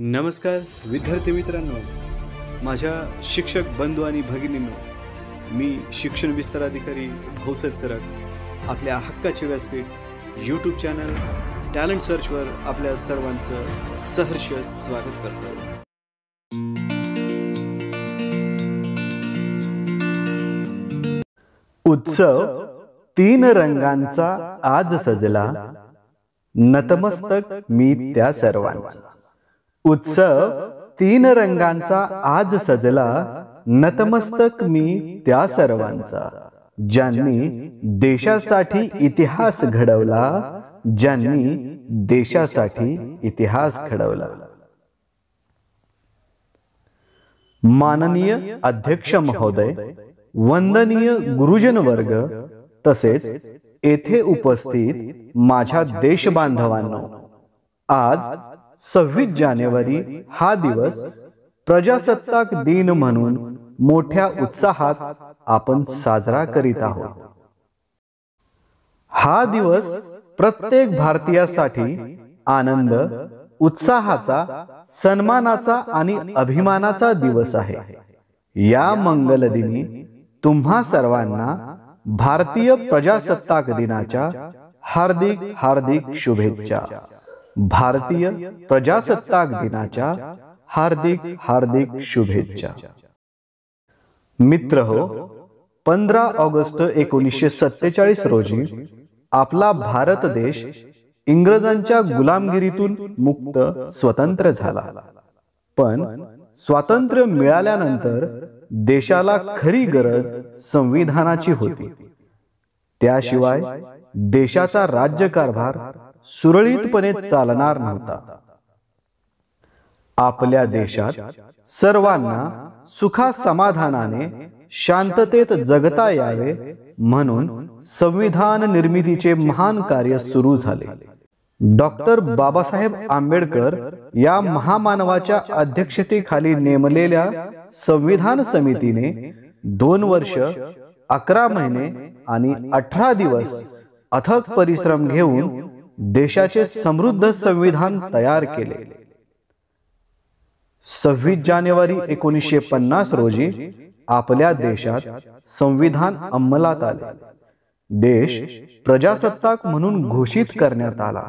नमस्कार विद्यार्थी मित्रांनो माझ्या शिक्षक बंधू आणि भगिनींनो मी शिक्षण विस्तार अधिकारी भाऊसाहेब सरक आपल्या हक्काचे व्यासपीठ यूट्यूब चॅनल टॅलेंट सर्चवर आपल्या सर्वांचं सहर्ष स्वागत करतो उत्सव तीन रंगांचा आज सजला नतमस्तक मी त्या सर्वांचा उत्सव तीन रंगांचा आज सजला नतमस्तक मी त्या सर्वांचा ज्यांनी देशासाठी इतिहास घडवला ज्यांनी देशासाठी इतिहास घडवला माननीय अध्यक्ष महोदय वंदनीय गुरुजन वर्ग तसेच येथे उपस्थित माझ्या देशबांधवांना आज सव्वीस जानेवारी हा दिवस प्रजासत्ताक दिन म्हणून मोठ्या उत्साहात आपण साजरा करीत आहोत हा दिवस प्रत्येक भारतीयासाठी आनंद उत्साहाचा सन्मानाचा आणि अभिमानाचा दिवस आहे या मंगलदिनी तुम्हा सर्वांना भारतीय प्रजासत्ताक दिनाच्या हार्दिक हार्दिक शुभेच्छा भारतीय प्रजासत्ताक दिनाच्या हार्दिक हार्दिक शुभेच्छा मित्र हो पंधरा ऑगस्ट एकोणीसशे सत्तेचाळीस रोजी आपला भारत देश इंग्रजांच्या गुलामगिरीतून मुक्त स्वतंत्र झाला पण स्वातंत्र्य मिळाल्यानंतर देशाला खरी गरज संविधानाची होती त्याशिवाय देशाचा राज्यकारभार सुरळीतपणे चालणार नव्हता आपल्या देशात सर्वांना सुखा समाधानाने शांततेत जगता यावे म्हणून संविधान निर्मितीचे महान कार्य सुरू झाले डॉक्टर बाबासाहेब आंबेडकर या महामानवाच्या अध्यक्षतेखाली नेमलेल्या संविधान समितीने दोन वर्ष अकरा महिने आणि अठरा दिवस अथक परिश्रम घेऊन देशाचे समृद्ध संविधान तयार केले सव्वीस जानेवारी एकोणीसशे पन्नास रोजी आपल्या देशात संविधान अंमलात आले देश प्रजासत्ताक म्हणून घोषित करण्यात आला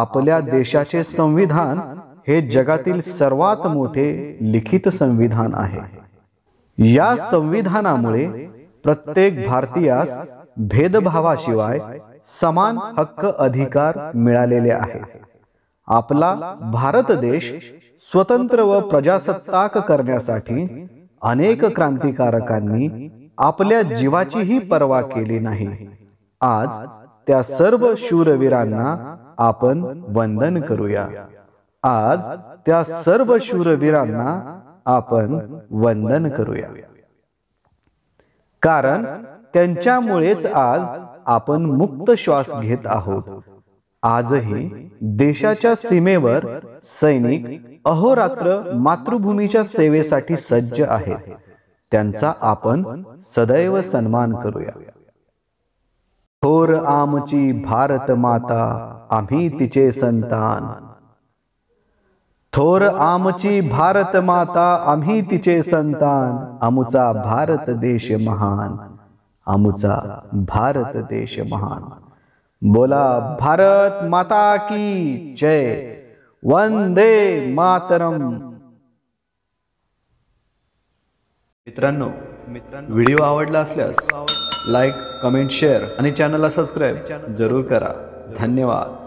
आपल्या देशाचे संविधान हे जगातील सर्वात मोठे लिखित संविधान आहे या संविधानामुळे प्रत्येक भारतीयास भेदभावाशिवाय समान हक्क अधिकार मिळालेले आहे। आपला भारत देश स्वतंत्र व प्रजासत्ताक करण्यासाठी अनेक क्रांतिकारकांनी आपल्या जीवाचीही पर्वा केली नाही आज त्या सर्व शूरवीरांना आपण वंदन करूया आज त्या सर्व शूरवीरांना आपण वंदन करूया कारण त्यांच्यामुळेच आज आपण मुक्त श्वास घेत आहोत आजही देशाच्या सीमेवर सैनिक अहोरात्र मातृभूमीच्या सेवेसाठी सज्ज आहेत त्यांचा आपण सदैव सन्मान करूया थोर आमची भारत माता आम्ही तिचे संतान थोर आमची भारत माता आम्ही तिचे संतान आमचा भारत देश महान आमचा भारत देश महान बोला भारत माता की जय वंदे मातरम मित्रांनो मित्रांनो व्हिडिओ आवडला असल्यास लाईक कमेंट शेअर आणि चॅनलला सबस्क्राईब जरूर करा धन्यवाद